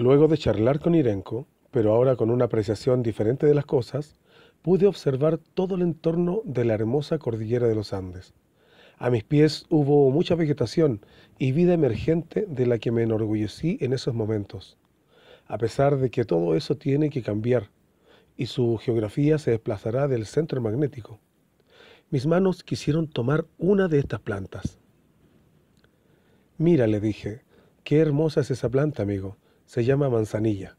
Luego de charlar con Irenko, pero ahora con una apreciación diferente de las cosas, pude observar todo el entorno de la hermosa cordillera de los Andes. A mis pies hubo mucha vegetación y vida emergente de la que me enorgullecí en esos momentos. A pesar de que todo eso tiene que cambiar y su geografía se desplazará del centro magnético. Mis manos quisieron tomar una de estas plantas. Mira, le dije, qué hermosa es esa planta, amigo se llama manzanilla.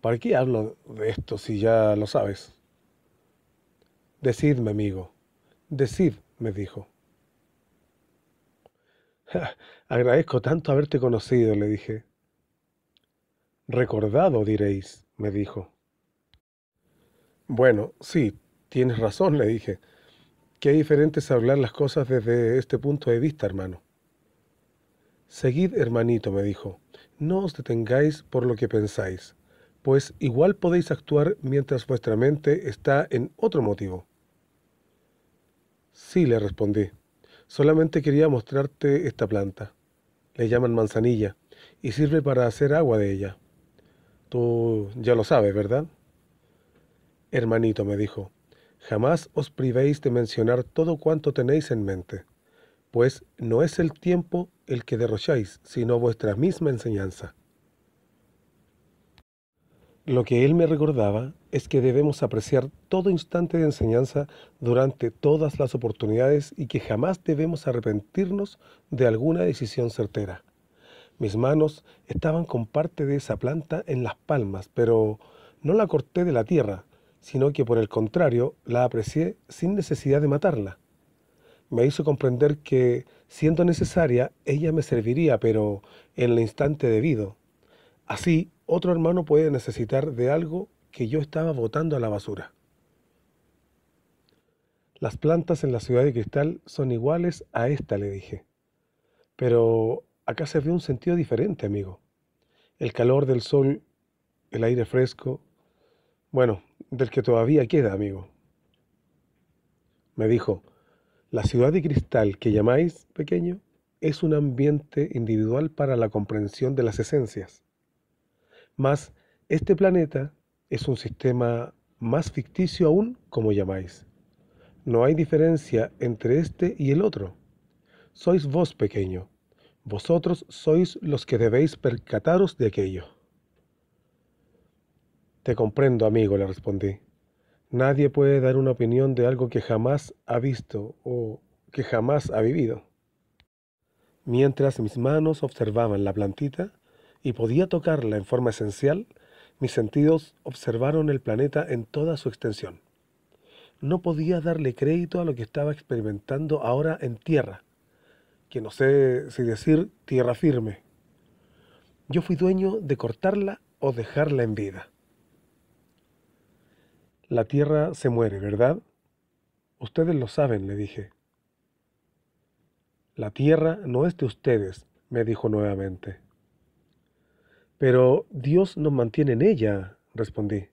¿Para qué hablo de esto si ya lo sabes? Decidme, amigo, decid, me dijo. agradezco tanto haberte conocido, le dije. Recordado, diréis, me dijo. Bueno, sí, tienes razón, le dije. Qué diferente es hablar las cosas desde este punto de vista, hermano. Seguid, hermanito, me dijo, no os detengáis por lo que pensáis, pues igual podéis actuar mientras vuestra mente está en otro motivo. Sí, le respondí, solamente quería mostrarte esta planta. Le llaman manzanilla y sirve para hacer agua de ella. Tú ya lo sabes, ¿verdad? Hermanito, me dijo, jamás os privéis de mencionar todo cuanto tenéis en mente pues no es el tiempo el que derrocháis, sino vuestra misma enseñanza. Lo que él me recordaba es que debemos apreciar todo instante de enseñanza durante todas las oportunidades y que jamás debemos arrepentirnos de alguna decisión certera. Mis manos estaban con parte de esa planta en las palmas, pero no la corté de la tierra, sino que por el contrario la aprecié sin necesidad de matarla me hizo comprender que, siendo necesaria, ella me serviría, pero en el instante debido. Así, otro hermano puede necesitar de algo que yo estaba botando a la basura. Las plantas en la ciudad de cristal son iguales a esta, le dije. Pero acá se ve un sentido diferente, amigo. El calor del sol, el aire fresco, bueno, del que todavía queda, amigo. Me dijo, la ciudad de cristal que llamáis pequeño es un ambiente individual para la comprensión de las esencias. Mas este planeta es un sistema más ficticio aún, como llamáis. No hay diferencia entre este y el otro. Sois vos pequeño. Vosotros sois los que debéis percataros de aquello. Te comprendo, amigo, le respondí. Nadie puede dar una opinión de algo que jamás ha visto o que jamás ha vivido. Mientras mis manos observaban la plantita y podía tocarla en forma esencial, mis sentidos observaron el planeta en toda su extensión. No podía darle crédito a lo que estaba experimentando ahora en tierra, que no sé si decir tierra firme. Yo fui dueño de cortarla o dejarla en vida. La Tierra se muere, ¿verdad? Ustedes lo saben, le dije. La Tierra no es de ustedes, me dijo nuevamente. Pero Dios nos mantiene en ella, respondí.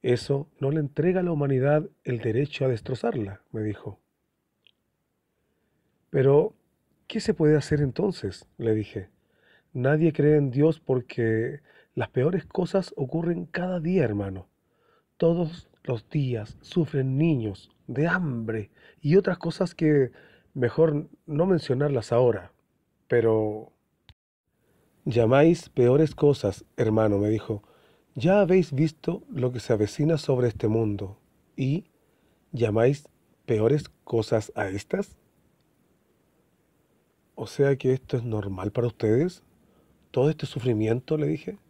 Eso no le entrega a la humanidad el derecho a destrozarla, me dijo. Pero, ¿qué se puede hacer entonces? le dije. Nadie cree en Dios porque las peores cosas ocurren cada día, hermano. Todos los días sufren niños de hambre y otras cosas que mejor no mencionarlas ahora. Pero... Llamáis peores cosas, hermano, me dijo. Ya habéis visto lo que se avecina sobre este mundo y llamáis peores cosas a estas. O sea que esto es normal para ustedes. Todo este sufrimiento, le dije.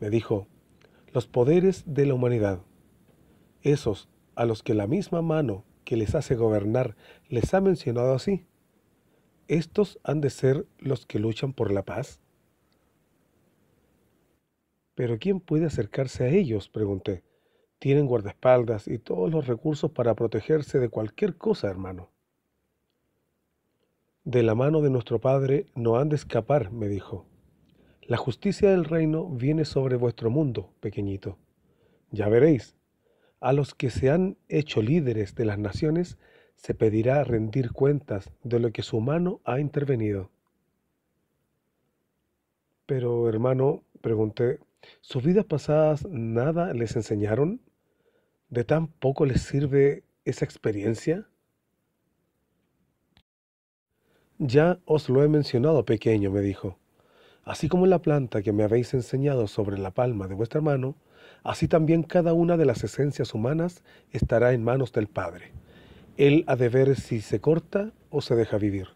Me dijo, los poderes de la humanidad, esos a los que la misma mano que les hace gobernar les ha mencionado así. ¿Estos han de ser los que luchan por la paz? Pero ¿quién puede acercarse a ellos? pregunté. Tienen guardaespaldas y todos los recursos para protegerse de cualquier cosa, hermano. De la mano de nuestro Padre no han de escapar, me dijo. La justicia del reino viene sobre vuestro mundo, pequeñito. Ya veréis, a los que se han hecho líderes de las naciones se pedirá rendir cuentas de lo que su mano ha intervenido. Pero, hermano, pregunté, ¿sus vidas pasadas nada les enseñaron? ¿De tan poco les sirve esa experiencia? Ya os lo he mencionado, pequeño, me dijo. Así como la planta que me habéis enseñado sobre la palma de vuestra mano, así también cada una de las esencias humanas estará en manos del Padre. Él ha de ver si se corta o se deja vivir.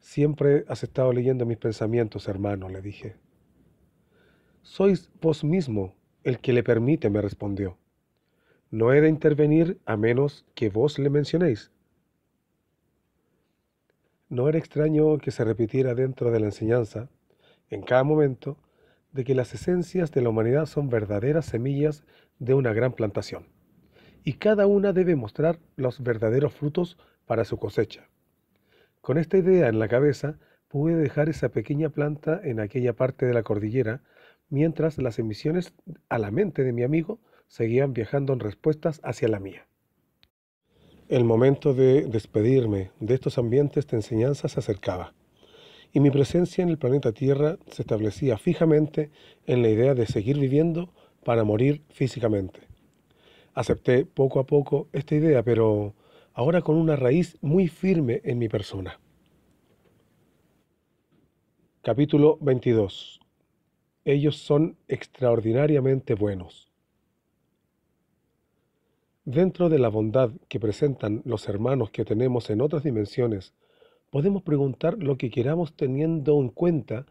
Siempre has estado leyendo mis pensamientos, hermano, le dije. Sois vos mismo el que le permite, me respondió. No he de intervenir a menos que vos le mencionéis. No era extraño que se repitiera dentro de la enseñanza, en cada momento, de que las esencias de la humanidad son verdaderas semillas de una gran plantación, y cada una debe mostrar los verdaderos frutos para su cosecha. Con esta idea en la cabeza, pude dejar esa pequeña planta en aquella parte de la cordillera, mientras las emisiones a la mente de mi amigo seguían viajando en respuestas hacia la mía. El momento de despedirme de estos ambientes de enseñanza se acercaba, y mi presencia en el planeta Tierra se establecía fijamente en la idea de seguir viviendo para morir físicamente. Acepté poco a poco esta idea, pero ahora con una raíz muy firme en mi persona. Capítulo 22. Ellos son extraordinariamente buenos. Dentro de la bondad que presentan los hermanos que tenemos en otras dimensiones, podemos preguntar lo que queramos teniendo en cuenta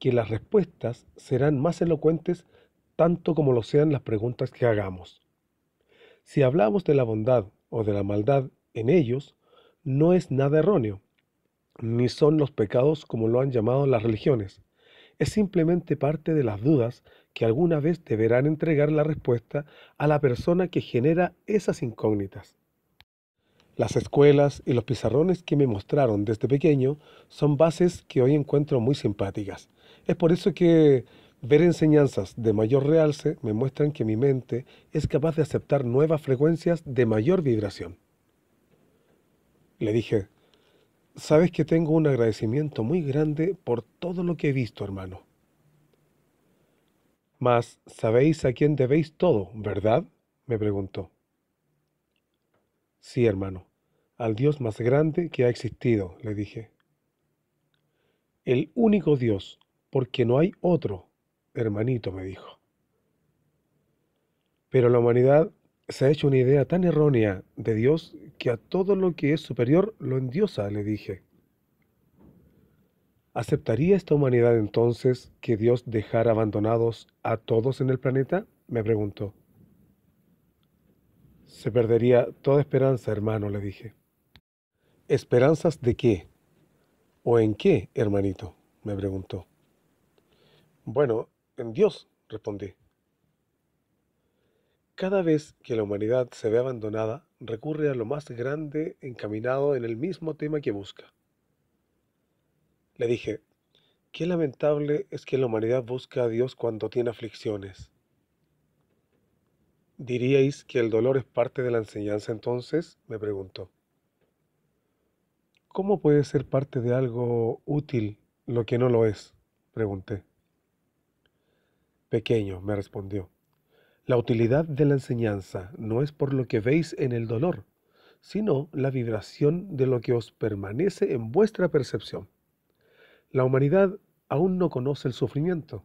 que las respuestas serán más elocuentes tanto como lo sean las preguntas que hagamos. Si hablamos de la bondad o de la maldad en ellos, no es nada erróneo, ni son los pecados como lo han llamado las religiones. Es simplemente parte de las dudas que alguna vez deberán entregar la respuesta a la persona que genera esas incógnitas. Las escuelas y los pizarrones que me mostraron desde pequeño son bases que hoy encuentro muy simpáticas. Es por eso que ver enseñanzas de mayor realce me muestran que mi mente es capaz de aceptar nuevas frecuencias de mayor vibración. Le dije, sabes que tengo un agradecimiento muy grande por todo lo que he visto, hermano. Mas sabéis a quién debéis todo, ¿verdad? me preguntó. Sí, hermano, al Dios más grande que ha existido, le dije. El único Dios, porque no hay otro, hermanito, me dijo. Pero la humanidad se ha hecho una idea tan errónea de Dios que a todo lo que es superior lo endiosa, le dije. ¿Aceptaría esta humanidad entonces que Dios dejara abandonados a todos en el planeta? me preguntó. Se perdería toda esperanza, hermano, le dije. ¿Esperanzas de qué? ¿O en qué, hermanito? me preguntó. Bueno, en Dios, respondí. Cada vez que la humanidad se ve abandonada, recurre a lo más grande encaminado en el mismo tema que busca. Le dije, qué lamentable es que la humanidad busque a Dios cuando tiene aflicciones. ¿Diríais que el dolor es parte de la enseñanza entonces? me preguntó. ¿Cómo puede ser parte de algo útil lo que no lo es? pregunté. Pequeño, me respondió. La utilidad de la enseñanza no es por lo que veis en el dolor, sino la vibración de lo que os permanece en vuestra percepción. La humanidad aún no conoce el sufrimiento.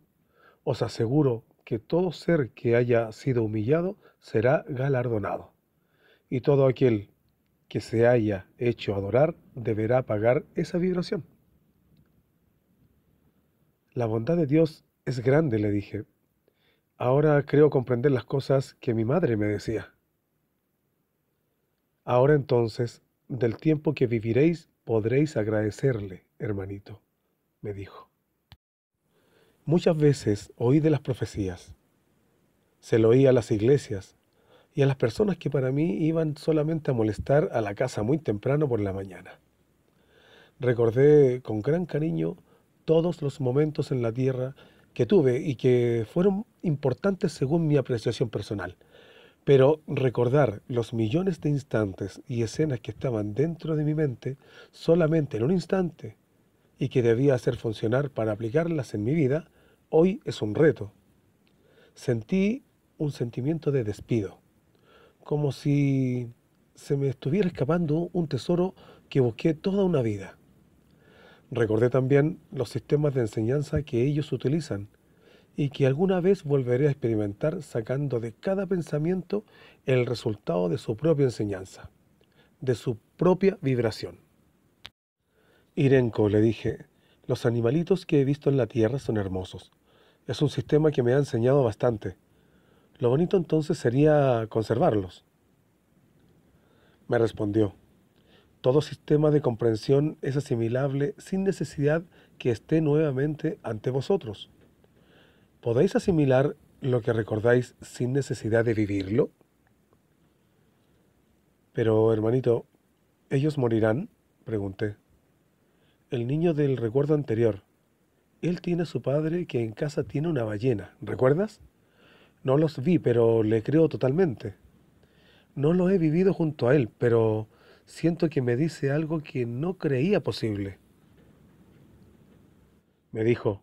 Os aseguro que todo ser que haya sido humillado será galardonado. Y todo aquel que se haya hecho adorar deberá pagar esa vibración. La bondad de Dios es grande, le dije. Ahora creo comprender las cosas que mi madre me decía. Ahora entonces, del tiempo que viviréis, podréis agradecerle, hermanito me dijo. Muchas veces oí de las profecías. Se lo oí a las iglesias y a las personas que para mí iban solamente a molestar a la casa muy temprano por la mañana. Recordé con gran cariño todos los momentos en la tierra que tuve y que fueron importantes según mi apreciación personal. Pero recordar los millones de instantes y escenas que estaban dentro de mi mente solamente en un instante y que debía hacer funcionar para aplicarlas en mi vida, hoy es un reto. Sentí un sentimiento de despido, como si se me estuviera escapando un tesoro que busqué toda una vida. Recordé también los sistemas de enseñanza que ellos utilizan y que alguna vez volveré a experimentar sacando de cada pensamiento el resultado de su propia enseñanza, de su propia vibración. Irenko, le dije, los animalitos que he visto en la Tierra son hermosos. Es un sistema que me ha enseñado bastante. Lo bonito entonces sería conservarlos. Me respondió, todo sistema de comprensión es asimilable sin necesidad que esté nuevamente ante vosotros. ¿Podéis asimilar lo que recordáis sin necesidad de vivirlo? Pero, hermanito, ¿ellos morirán? pregunté el niño del recuerdo anterior. Él tiene a su padre que en casa tiene una ballena, ¿recuerdas? No los vi, pero le creo totalmente. No lo he vivido junto a él, pero siento que me dice algo que no creía posible. Me dijo,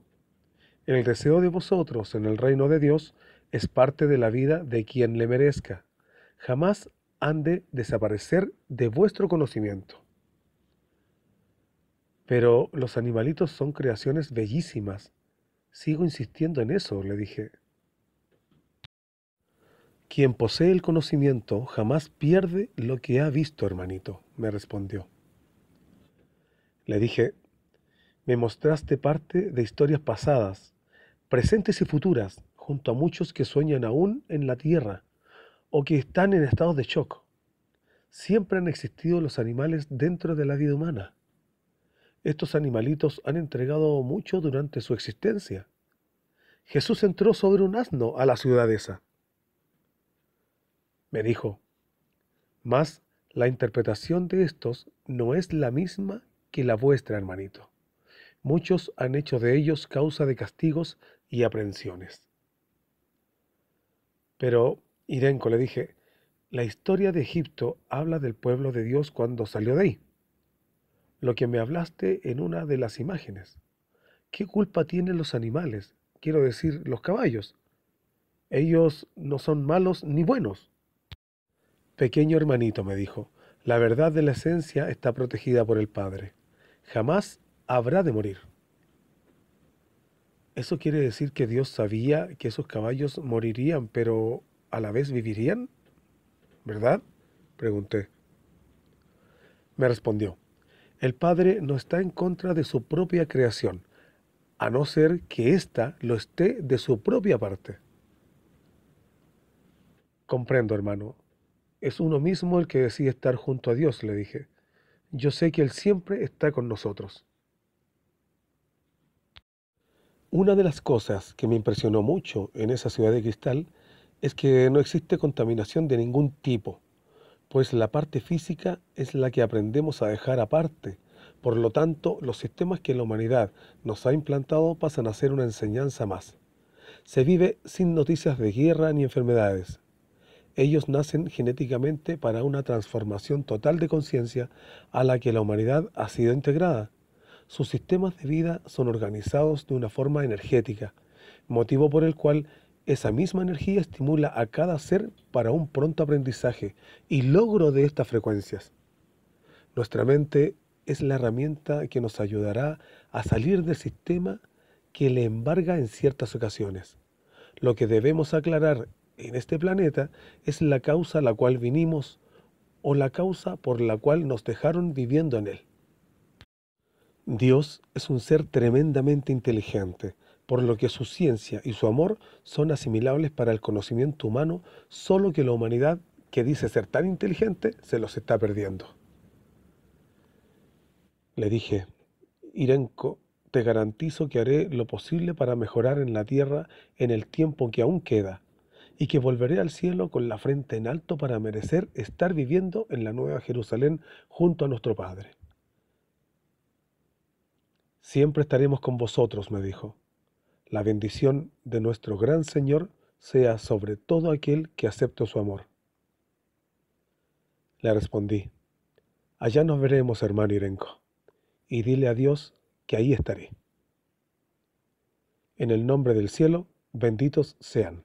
el deseo de vosotros en el reino de Dios es parte de la vida de quien le merezca. Jamás han de desaparecer de vuestro conocimiento. Pero los animalitos son creaciones bellísimas. Sigo insistiendo en eso, le dije. Quien posee el conocimiento jamás pierde lo que ha visto, hermanito, me respondió. Le dije, me mostraste parte de historias pasadas, presentes y futuras, junto a muchos que sueñan aún en la Tierra o que están en estados de shock. Siempre han existido los animales dentro de la vida humana. Estos animalitos han entregado mucho durante su existencia. Jesús entró sobre un asno a la ciudad esa. Me dijo, mas la interpretación de estos no es la misma que la vuestra, hermanito. Muchos han hecho de ellos causa de castigos y aprensiones. Pero, Irenco, le dije, la historia de Egipto habla del pueblo de Dios cuando salió de ahí lo que me hablaste en una de las imágenes. ¿Qué culpa tienen los animales? Quiero decir, los caballos. Ellos no son malos ni buenos. Pequeño hermanito, me dijo, la verdad de la esencia está protegida por el Padre. Jamás habrá de morir. ¿Eso quiere decir que Dios sabía que esos caballos morirían, pero a la vez vivirían? ¿Verdad? Pregunté. Me respondió, el Padre no está en contra de su propia creación, a no ser que ésta lo esté de su propia parte. Comprendo, hermano. Es uno mismo el que decide estar junto a Dios, le dije. Yo sé que Él siempre está con nosotros. Una de las cosas que me impresionó mucho en esa ciudad de cristal es que no existe contaminación de ningún tipo pues la parte física es la que aprendemos a dejar aparte. Por lo tanto, los sistemas que la humanidad nos ha implantado pasan a ser una enseñanza más. Se vive sin noticias de guerra ni enfermedades. Ellos nacen genéticamente para una transformación total de conciencia a la que la humanidad ha sido integrada. Sus sistemas de vida son organizados de una forma energética, motivo por el cual esa misma energía estimula a cada ser para un pronto aprendizaje y logro de estas frecuencias. Nuestra mente es la herramienta que nos ayudará a salir del sistema que le embarga en ciertas ocasiones. Lo que debemos aclarar en este planeta es la causa a la cual vinimos o la causa por la cual nos dejaron viviendo en él. Dios es un ser tremendamente inteligente, por lo que su ciencia y su amor son asimilables para el conocimiento humano, solo que la humanidad, que dice ser tan inteligente, se los está perdiendo. Le dije, Irenko, te garantizo que haré lo posible para mejorar en la tierra en el tiempo que aún queda, y que volveré al cielo con la frente en alto para merecer estar viviendo en la nueva Jerusalén junto a nuestro Padre. Siempre estaremos con vosotros, me dijo. La bendición de nuestro gran Señor sea sobre todo aquel que acepte su amor. Le respondí, allá nos veremos, hermano Irenco, y dile a Dios que ahí estaré. En el nombre del cielo, benditos sean.